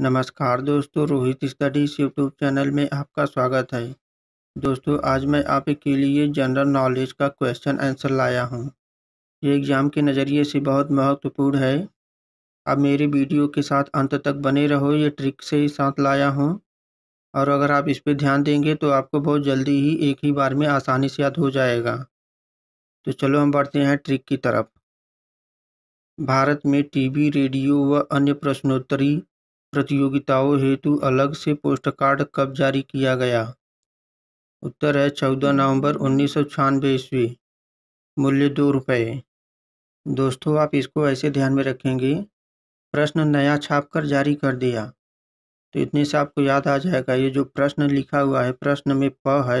नमस्कार दोस्तों Rohit studies YouTube channel में आपका स्वागत है दोस्तों आज मैं आपके लिए जनरल नॉलेज का क्वेश्चन आंसर लाया हूं। ये एग्ज़ाम के नज़रिए से बहुत महत्वपूर्ण है आप मेरे वीडियो के साथ अंत तक बने रहो ये ट्रिक से ही साथ लाया हूं। और अगर आप इस पर ध्यान देंगे तो आपको बहुत जल्दी ही एक ही बार में आसानी से याद हो जाएगा तो चलो हम बढ़ते हैं ट्रिक की तरफ भारत में टीवी रेडियो व अन्य प्रश्नोत्तरी प्रतियोगिताओं हेतु अलग से पोस्टकार्ड कब जारी किया गया उत्तर है चौदह हम्म। नवंबर उन्नीस सौ छियानवे ईस्वी मूल्य दो रुपये दोस्तों आप इसको ऐसे ध्यान में रखेंगे प्रश्न नया छाप कर जारी कर दिया तो इतने से आपको याद आ जाएगा ये जो प्रश्न लिखा हुआ है प्रश्न में प है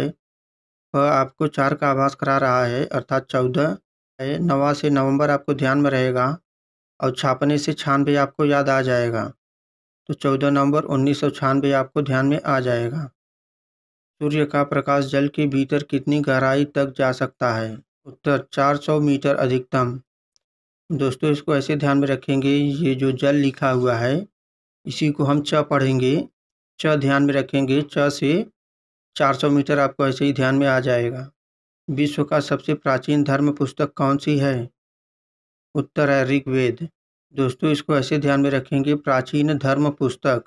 प आपको चार का आभास करा रहा है अर्थात चौदह है नवा से नवंबर आपको ध्यान में रहेगा और छापने से छानबे आपको याद आ जाएगा तो चौदह नवंबर उन्नीस सौ छियानवे आपको ध्यान में आ जाएगा सूर्य का प्रकाश जल के भीतर कितनी गहराई तक जा सकता है उत्तर 400 मीटर अधिकतम दोस्तों इसको ऐसे ध्यान में रखेंगे ये जो जल लिखा हुआ है इसी को हम च पढ़ेंगे च ध्यान में रखेंगे च से 400 मीटर आपको ऐसे ही ध्यान में आ जाएगा विश्व का सबसे प्राचीन धर्म पुस्तक कौन सी है उत्तर है ऋग्वेद दोस्तों इसको ऐसे ध्यान में रखेंगे प्राचीन धर्म पुस्तक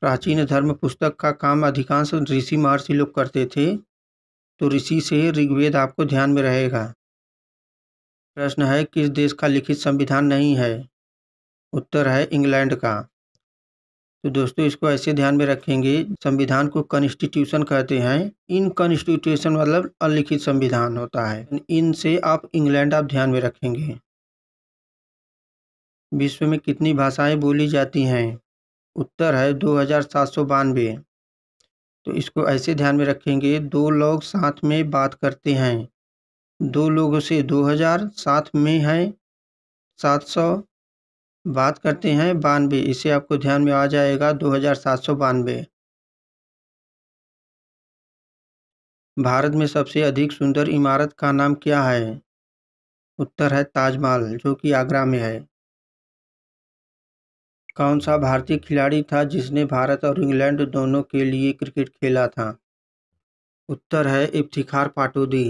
प्राचीन धर्म पुस्तक का काम अधिकांश ऋषि महर्षि लोग करते थे तो ऋषि से ऋग्वेद आपको ध्यान में रहेगा प्रश्न है किस देश का लिखित संविधान नहीं है उत्तर है इंग्लैंड का तो दोस्तों इसको ऐसे ध्यान में रखेंगे संविधान को कॉन्स्टिट्यूशन कहते हैं इन कॉन्स्टिट्यूशन मतलब अलिखित संविधान होता है इन से आप इंग्लैंड आप ध्यान में रखेंगे विश्व में कितनी भाषाएं बोली जाती हैं उत्तर है दो हज़ार सात सौ बानवे तो इसको ऐसे ध्यान में रखेंगे दो लोग साथ में बात करते हैं दो लोगों से दो हज़ार साथ में हैं सात सौ बात करते हैं बानवे इसे आपको ध्यान में आ जाएगा दो हज़ार सात सौ बानवे भारत में सबसे अधिक सुंदर इमारत का नाम क्या है उत्तर है ताजमहल जो कि आगरा में है कौन सा भारतीय खिलाड़ी था जिसने भारत और इंग्लैंड दोनों के लिए क्रिकेट खेला था उत्तर है इफ्तिखार पाटोदी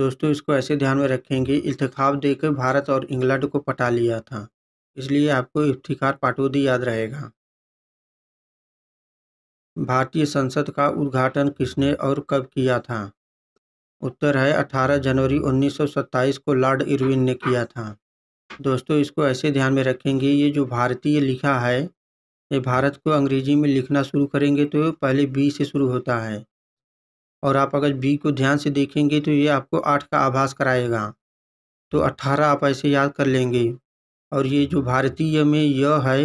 दोस्तों इसको ऐसे ध्यान में रखेंगे इल्तखाब देकर भारत और इंग्लैंड को पटा लिया था इसलिए आपको इफ्तिखार पाटोदी याद रहेगा भारतीय संसद का उद्घाटन किसने और कब किया था उत्तर है 18 जनवरी 1927 को लॉर्ड इरविन ने किया था दोस्तों इसको ऐसे ध्यान में रखेंगे ये जो भारतीय लिखा है ये भारत को अंग्रेज़ी में लिखना शुरू करेंगे तो पहले बी से शुरू होता है और आप अगर बी को ध्यान से देखेंगे तो ये आपको आठ का आभास कराएगा तो अट्ठारह आप ऐसे याद कर लेंगे और ये जो भारतीय में य है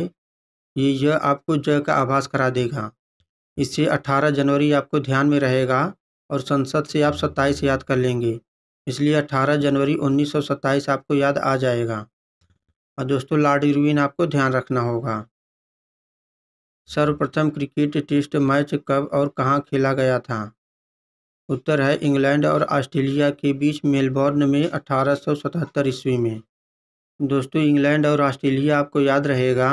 ये य आपको ज का आभास करा देगा इससे अट्ठारह जनवरी आपको ध्यान में रहेगा और संसद से आप सत्ताईस याद कर लेंगे इसलिए अट्ठारह जनवरी सत्ताईस आपको याद आ जाएगा और दोस्तों लार्ड इरविन आपको ध्यान रखना होगा सर्वप्रथम क्रिकेट टेस्ट मैच कब और कहां खेला गया था उत्तर है इंग्लैंड और ऑस्ट्रेलिया के बीच मेलबोर्न में 1877 ईस्वी में दोस्तों इंग्लैंड और ऑस्ट्रेलिया आपको याद रहेगा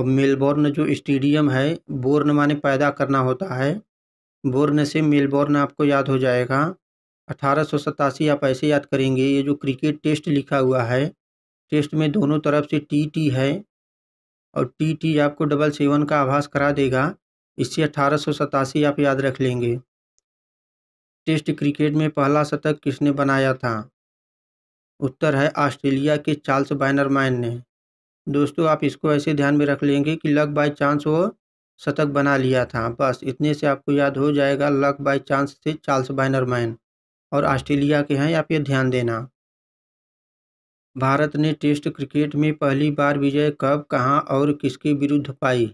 और मेलबोर्न जो स्टेडियम है बोर्न माने पैदा करना होता है बोर्न से मेलबोर्न आपको याद हो जाएगा अठारह आप ऐसे याद करेंगे ये जो क्रिकेट टेस्ट लिखा हुआ है टेस्ट में दोनों तरफ से टी टी है और टी टी आपको डबल सेवन का आभास करा देगा इससे अठारह आप याद रख लेंगे टेस्ट क्रिकेट में पहला शतक किसने बनाया था उत्तर है ऑस्ट्रेलिया के चार्ल्स बैनरमैन ने दोस्तों आप इसको ऐसे ध्यान में रख लेंगे कि लक बाय चांस वो शतक बना लिया था बस इतने से आपको याद हो जाएगा लक बाय चांस से चार्ल्स बैनरमैन और ऑस्ट्रेलिया के हैं आप ये ध्यान देना भारत ने टेस्ट क्रिकेट में पहली बार विजय कब कहाँ और किसके विरुद्ध पाई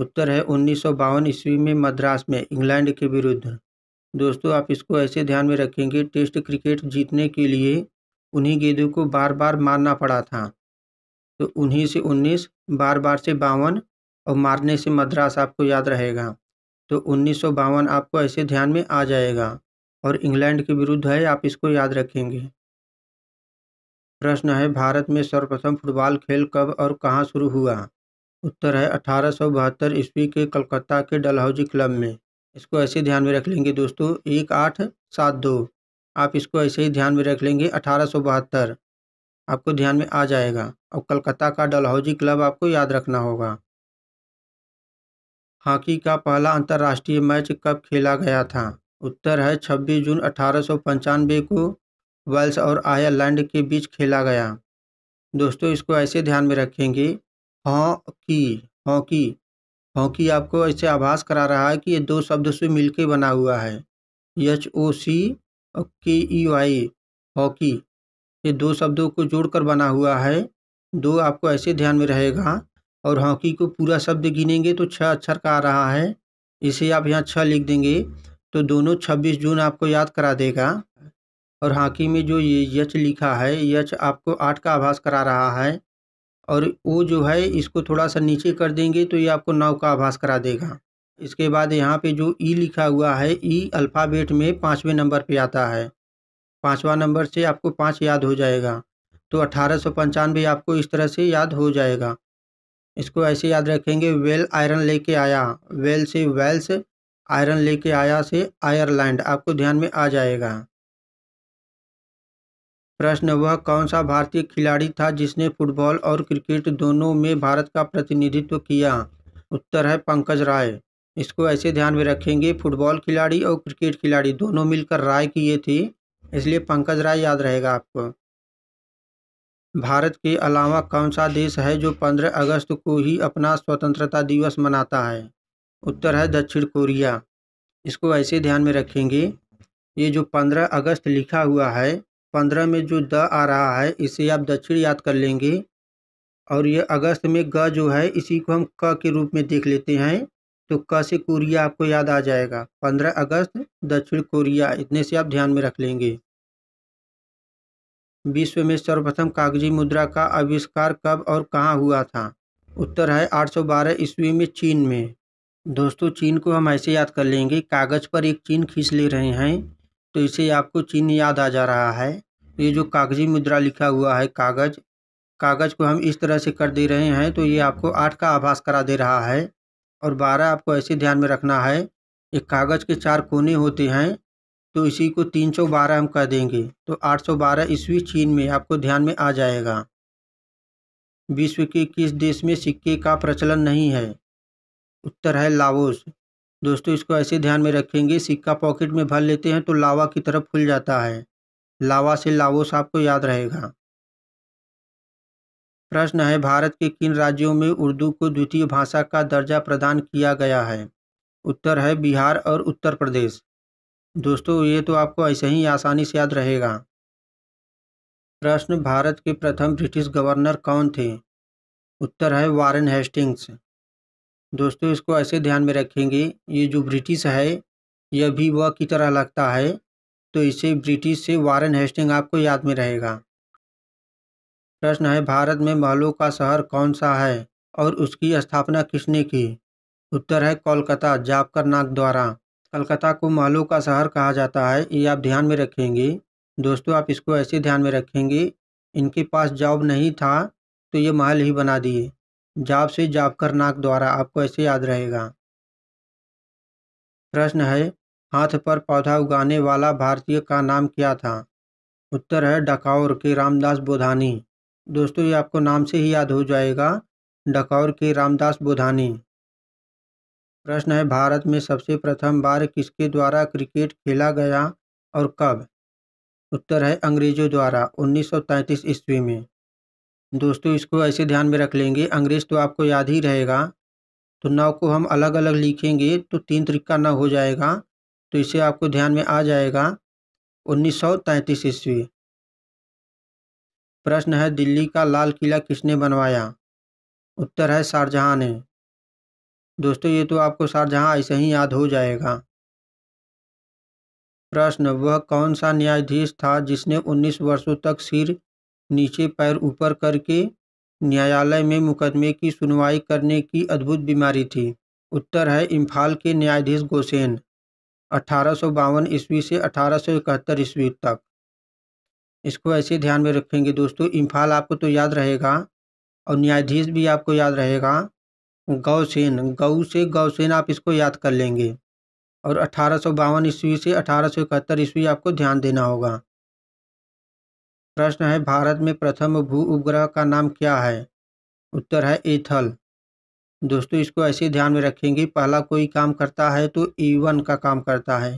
उत्तर है उन्नीस ईस्वी में मद्रास में इंग्लैंड के विरुद्ध दोस्तों आप इसको ऐसे ध्यान में रखेंगे टेस्ट क्रिकेट जीतने के लिए उन्हीं गेंदों को बार बार मारना पड़ा था तो उन्हीं से उन्नीस बार बार से बावन और मारने से मद्रास आपको याद रहेगा तो उन्नीस आपको ऐसे ध्यान में आ जाएगा और इंग्लैंड के विरुद्ध है आप इसको याद रखेंगे प्रश्न है भारत में सर्वप्रथम फुटबॉल खेल कब और कहां शुरू हुआ उत्तर है अठारह सौ बहत्तर ईस्वी के कलकत्ता के डलहौजी क्लब में इसको ऐसे ध्यान में रख लेंगे दोस्तों एक आठ सात दो आप इसको ऐसे ही ध्यान में रख लेंगे अठारह सौ बहत्तर आपको ध्यान में आ जाएगा और कलकत्ता का डलहौजी क्लब आपको याद रखना होगा हॉकी का पहला अंतर्राष्ट्रीय मैच कब खेला गया था उत्तर है 26 जून अठारह को वेल्स और आयरलैंड के बीच खेला गया दोस्तों इसको ऐसे ध्यान में रखेंगे हॉकी हाँ हॉकी हाँ हॉकी हाँ आपको ऐसे आभास करा रहा है कि ये दो शब्द से मिलके बना हुआ है एच ओ सी के ई वाई हॉकी ये दो शब्दों को जोड़कर बना हुआ है दो आपको ऐसे ध्यान में रहेगा और हॉकी को पूरा शब्द गिनेंगे तो छः अक्षर का आ रहा है इसे आप यहाँ छः लिख देंगे तो दोनों छब्बीस जून आपको याद करा देगा और हाकी में जो ये यच लिखा है यच आपको आठ का आभास करा रहा है और वो जो है इसको थोड़ा सा नीचे कर देंगे तो ये आपको नौ का आभास करा देगा इसके बाद यहाँ पे जो ई लिखा हुआ है ई अल्फ़ाबेट में पाँचवें नंबर पे आता है पाँचवा नंबर से आपको पाँच याद हो जाएगा तो अट्ठारह सौ पंचानवे आपको इस तरह से याद हो जाएगा इसको ऐसे याद रखेंगे वेल आयरन लेके आया वेल से वेल्स आयरन लेके आया से आयरलैंड आपको ध्यान में आ जाएगा प्रश्न वह कौन सा भारतीय खिलाड़ी था जिसने फुटबॉल और क्रिकेट दोनों में भारत का प्रतिनिधित्व किया उत्तर है पंकज राय इसको ऐसे ध्यान में रखेंगे फुटबॉल खिलाड़ी और क्रिकेट खिलाड़ी दोनों मिलकर राय किए थे इसलिए पंकज राय याद रहेगा आपको भारत के अलावा कौन सा देश है जो 15 अगस्त को ही अपना स्वतंत्रता दिवस मनाता है उत्तर है दक्षिण कोरिया इसको ऐसे ध्यान में रखेंगे ये जो 15 अगस्त लिखा हुआ है पंद्रह में जो द आ रहा है इसे आप दक्षिण याद कर लेंगे और ये अगस्त में ग जो है इसी को हम क के रूप में देख लेते हैं तो क से कोरिया आपको याद आ जाएगा पंद्रह अगस्त दक्षिण कोरिया इतने से आप ध्यान में रख लेंगे विश्व में सर्वप्रथम कागजी मुद्रा का आविष्कार कब और कहाँ हुआ था उत्तर है 812 ईस्वी में चीन में दोस्तों चीन को हम ऐसे याद कर लेंगे कागज़ पर एक चीन खींच ले रहे हैं तो इसे आपको चीन याद आ जा रहा है ये जो कागजी मुद्रा लिखा हुआ है कागज कागज को हम इस तरह से कर दे रहे हैं तो ये आपको आठ का आभास करा दे रहा है और बारह आपको ऐसे ध्यान में रखना है एक कागज के चार कोने होते हैं तो इसी को तीन सौ बारह हम कह देंगे तो आठ सौ बारह ईस्वी चीन में आपको ध्यान में आ जाएगा विश्व के किस देश में सिक्के का प्रचलन नहीं है उत्तर है लावोस दोस्तों इसको ऐसे ध्यान में रखेंगे सिक्का पॉकेट में भर लेते हैं तो लावा की तरफ खुल जाता है लावा से लावोस आपको याद रहेगा प्रश्न है भारत के किन राज्यों में उर्दू को द्वितीय भाषा का दर्जा प्रदान किया गया है उत्तर है बिहार और उत्तर प्रदेश दोस्तों ये तो आपको ऐसे ही आसानी से याद रहेगा प्रश्न भारत के प्रथम ब्रिटिश गवर्नर कौन थे उत्तर है वारन हेस्टिंग्स दोस्तों इसको ऐसे ध्यान में रखेंगे ये जो ब्रिटिश है यह भी वह की तरह लगता है तो इसे ब्रिटिश से वारन हेस्टिंग आपको याद में रहेगा प्रश्न है भारत में महलों का शहर कौन सा है और उसकी स्थापना किसने की उत्तर है कोलकाता जाफकर नाग द्वारा कलकत्ता को महलों का शहर कहा जाता है ये आप ध्यान में रखेंगे दोस्तों आप इसको ऐसे ध्यान में रखेंगे इनके पास जॉब नहीं था तो ये महल ही बना दिए जाप से जापकर नाग द्वारा आपको ऐसे याद रहेगा प्रश्न है हाथ पर पौधा उगाने वाला भारतीय का नाम क्या था उत्तर है डकौर के रामदास बोधानी दोस्तों ये आपको नाम से ही याद हो जाएगा डकौर के रामदास बोधानी प्रश्न है भारत में सबसे प्रथम बार किसके द्वारा क्रिकेट खेला गया और कब उत्तर है अंग्रेजों द्वारा 1933 ईस्वी में दोस्तों इसको ऐसे ध्यान में रख लेंगे अंग्रेज़ तो आपको याद ही रहेगा तो नौ को हम अलग अलग लिखेंगे तो तीन तरीका न हो जाएगा तो इसे आपको ध्यान में आ जाएगा उन्नीस सौ ईस्वी प्रश्न है दिल्ली का लाल किला किसने बनवाया उत्तर है शाहजहाँ ने दोस्तों ये तो आपको शाहजहाँ ऐसे ही याद हो जाएगा प्रश्न वह कौन सा न्यायाधीश था जिसने 19 वर्षों तक सिर नीचे पैर ऊपर करके न्यायालय में मुकदमे की सुनवाई करने की अद्भुत बीमारी थी उत्तर है इम्फाल के न्यायाधीश गोसेन अठारह ईस्वी से अठारह ईस्वी तक इसको ऐसे ध्यान में रखेंगे दोस्तों इम्फाल आपको तो याद रहेगा और न्यायाधीश भी आपको याद रहेगा गौसेन गौ से गौसेन आप इसको याद कर लेंगे और अठारह ईस्वी से अठारह ईस्वी आपको ध्यान देना होगा प्रश्न है भारत में प्रथम भू उपग्रह का नाम क्या है उत्तर है एथल दोस्तों इसको ऐसे ध्यान में रखेंगे पहला कोई काम करता है तो ई e वन का काम करता है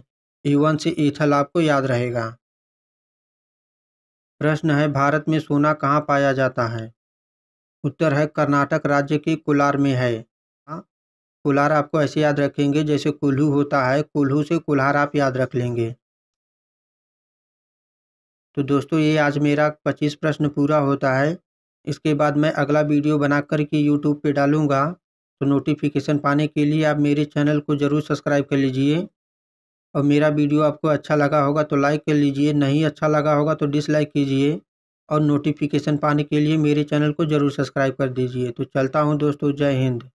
ई e वन से ईथल e आपको याद रहेगा प्रश्न है भारत में सोना कहाँ पाया जाता है उत्तर है कर्नाटक राज्य के कोलार में है हाँ कोलार आपको ऐसे याद रखेंगे जैसे कुल्हू होता है कुल्हू से कुल्हार आप याद रख लेंगे तो दोस्तों ये आज मेरा पच्चीस प्रश्न पूरा होता है इसके बाद मैं अगला वीडियो बना कर के यूट्यूब पे डालूँगा तो नोटिफिकेशन पाने के लिए आप मेरे चैनल को ज़रूर सब्सक्राइब कर लीजिए और मेरा वीडियो आपको अच्छा लगा होगा तो लाइक कर लीजिए नहीं अच्छा लगा होगा तो डिसलाइक कीजिए और नोटिफिकेशन पाने के लिए मेरे चैनल को ज़रूर सब्सक्राइब कर दीजिए तो चलता हूँ दोस्तों जय हिंद